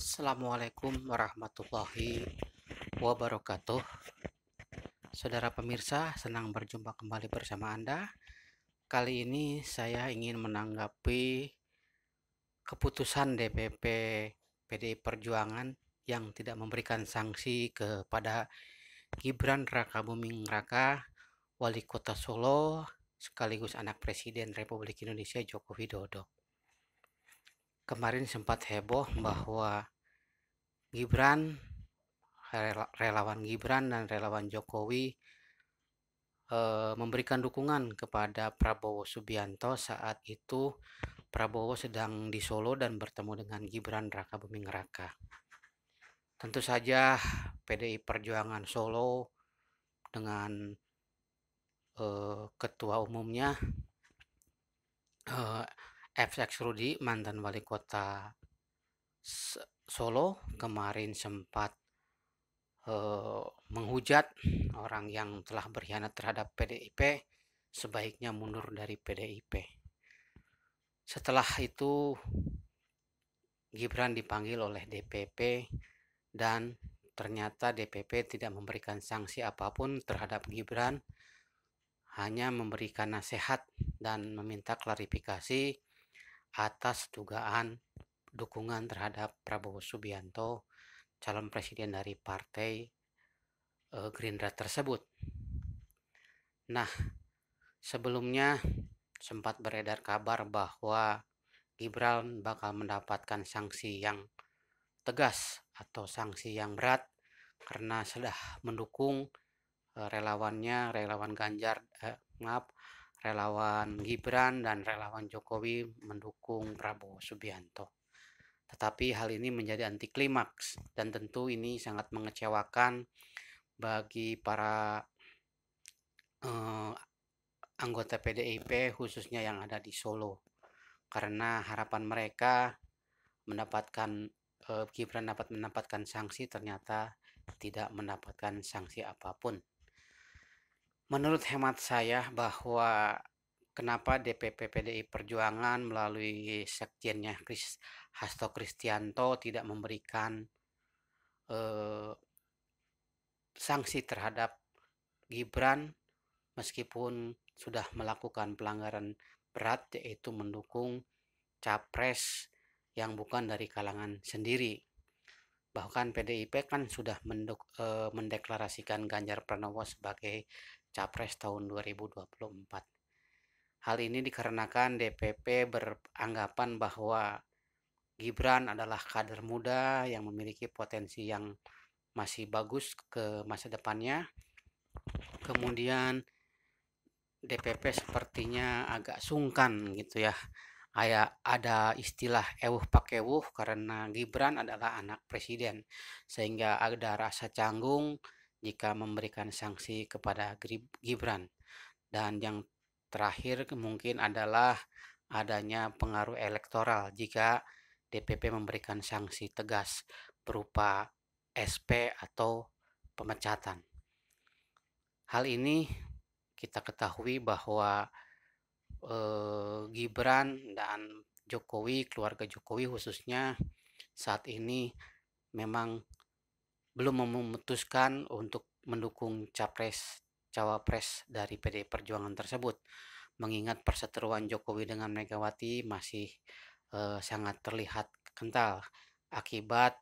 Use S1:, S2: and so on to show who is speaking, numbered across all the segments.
S1: Assalamualaikum warahmatullahi wabarakatuh. Saudara pemirsa, senang berjumpa kembali bersama Anda. Kali ini saya ingin menanggapi keputusan DPP PDI Perjuangan yang tidak memberikan sanksi kepada Gibran Raka Buming Raka, Wali Kota Solo, sekaligus anak Presiden Republik Indonesia Joko Widodo kemarin sempat heboh bahwa Gibran relawan Gibran dan relawan Jokowi eh, memberikan dukungan kepada Prabowo Subianto saat itu Prabowo sedang di Solo dan bertemu dengan Gibran Raka Buming Raka. Tentu saja PDI Perjuangan Solo dengan eh, ketua umumnya eh, FX Rudi mantan wali kota Solo kemarin sempat uh, menghujat orang yang telah berkhianat terhadap PDIP sebaiknya mundur dari PDIP. Setelah itu Gibran dipanggil oleh DPP dan ternyata DPP tidak memberikan sanksi apapun terhadap Gibran hanya memberikan nasihat dan meminta klarifikasi atas dugaan dukungan terhadap Prabowo Subianto calon presiden dari partai e, Gerindra tersebut. Nah, sebelumnya sempat beredar kabar bahwa Gibran bakal mendapatkan sanksi yang tegas atau sanksi yang berat karena sudah mendukung eh, relawannya relawan Ganjar eh, maaf relawan Gibran dan relawan Jokowi mendukung Prabowo Subianto. Tetapi hal ini menjadi anti klimaks dan tentu ini sangat mengecewakan bagi para eh, anggota PDIP khususnya yang ada di Solo karena harapan mereka mendapatkan eh, Gibran dapat mendapatkan sanksi ternyata tidak mendapatkan sanksi apapun menurut hemat saya bahwa kenapa DPP PDI Perjuangan melalui sekjennya Kris Hasto Kristianto tidak memberikan eh, sanksi terhadap Gibran meskipun sudah melakukan pelanggaran berat yaitu mendukung capres yang bukan dari kalangan sendiri bahkan PDIP kan sudah menduk, e, mendeklarasikan Ganjar Pranowo sebagai capres tahun 2024. Hal ini dikarenakan DPP beranggapan bahwa Gibran adalah kader muda yang memiliki potensi yang masih bagus ke masa depannya. Kemudian DPP sepertinya agak sungkan gitu ya ada istilah ewuh pakewuh karena Gibran adalah anak presiden sehingga ada rasa canggung jika memberikan sanksi kepada Gibran dan yang terakhir mungkin adalah adanya pengaruh elektoral jika DPP memberikan sanksi tegas berupa SP atau pemecatan. Hal ini kita ketahui bahwa Eh, Gibran dan Jokowi, keluarga Jokowi khususnya saat ini memang belum memutuskan untuk mendukung capres cawapres dari PD Perjuangan tersebut. Mengingat perseteruan Jokowi dengan Megawati masih eh, sangat terlihat kental akibat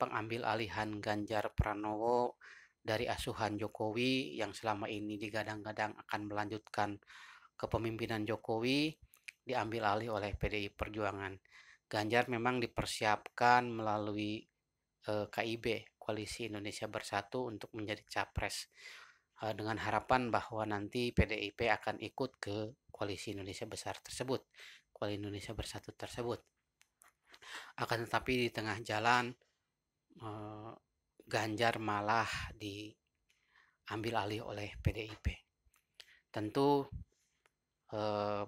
S1: pengambil alihan Ganjar Pranowo dari asuhan Jokowi yang selama ini digadang-gadang akan melanjutkan kepemimpinan Jokowi diambil alih oleh PDI Perjuangan. Ganjar memang dipersiapkan melalui eh, KIB, Koalisi Indonesia Bersatu untuk menjadi capres eh, dengan harapan bahwa nanti PDIP akan ikut ke Koalisi Indonesia Besar tersebut, Koalisi Indonesia Bersatu tersebut. Akan tetapi di tengah jalan eh, Ganjar malah diambil alih oleh PDIP. Tentu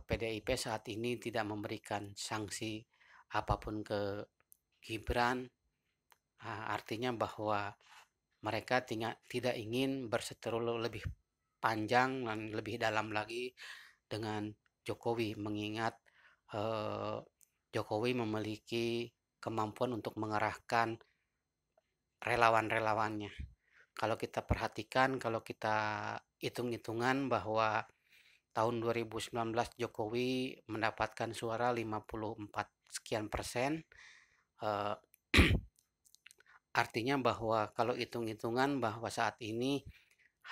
S1: PDIP eh, saat ini tidak memberikan sanksi apapun ke Gibran ah, artinya bahwa mereka tidak ingin berseteru lebih panjang dan lebih dalam lagi dengan Jokowi mengingat eh, Jokowi memiliki kemampuan untuk mengerahkan relawan-relawannya. Kalau kita perhatikan, kalau kita hitung-hitungan bahwa tahun 2019 Jokowi mendapatkan suara 54 sekian persen. Uh, artinya bahwa kalau hitung-hitungan bahwa saat ini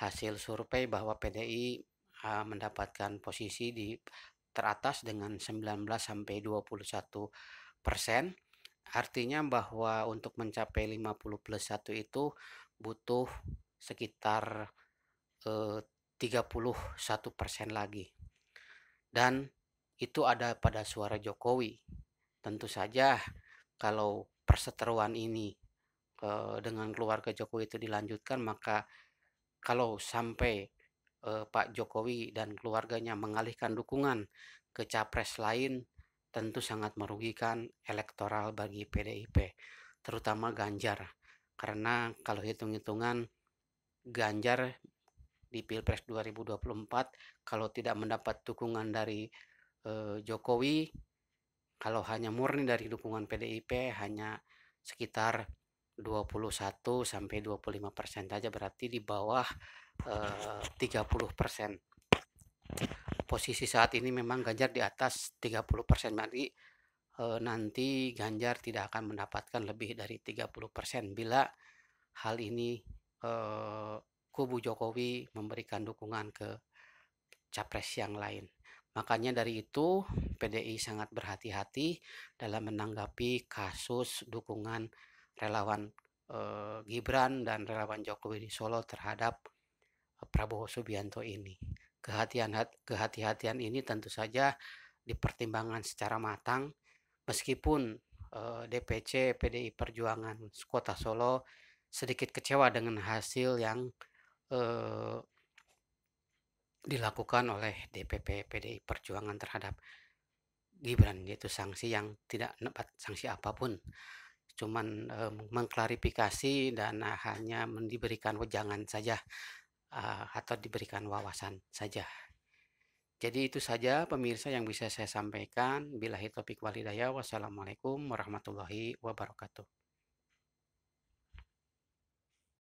S1: hasil survei bahwa PDI uh, eh, mendapatkan posisi di teratas dengan 19 sampai 21 persen. Artinya bahwa untuk mencapai 50 plus 1 itu butuh sekitar uh, 31% lagi. Dan itu ada pada suara Jokowi. Tentu saja kalau perseteruan ini eh, dengan keluarga Jokowi itu dilanjutkan maka kalau sampai eh, Pak Jokowi dan keluarganya mengalihkan dukungan ke capres lain tentu sangat merugikan elektoral bagi PDIP terutama Ganjar karena kalau hitung-hitungan Ganjar di Pilpres 2024 kalau tidak mendapat dukungan dari eh, Jokowi kalau hanya murni dari dukungan PDIP hanya sekitar 21 sampai 25 persen saja berarti di bawah eh, 30 persen posisi saat ini memang Ganjar di atas 30 persen berarti eh, nanti Ganjar tidak akan mendapatkan lebih dari 30 persen bila hal ini eh, kubu Jokowi memberikan dukungan ke capres yang lain. Makanya dari itu PDI sangat berhati-hati dalam menanggapi kasus dukungan relawan eh, Gibran dan relawan Jokowi di Solo terhadap eh, Prabowo Subianto ini. Kehatian kehati-hatian ini tentu saja dipertimbangkan secara matang meskipun eh, DPC PDI Perjuangan Kota Solo sedikit kecewa dengan hasil yang eh, dilakukan oleh DPP PDI Perjuangan terhadap Gibran yaitu sanksi yang tidak dapat sanksi apapun cuman e, mengklarifikasi dan hanya diberikan wejangan saja e, atau diberikan wawasan saja. Jadi itu saja pemirsa yang bisa saya sampaikan. Bila topik walidaya. Wassalamualaikum warahmatullahi wabarakatuh.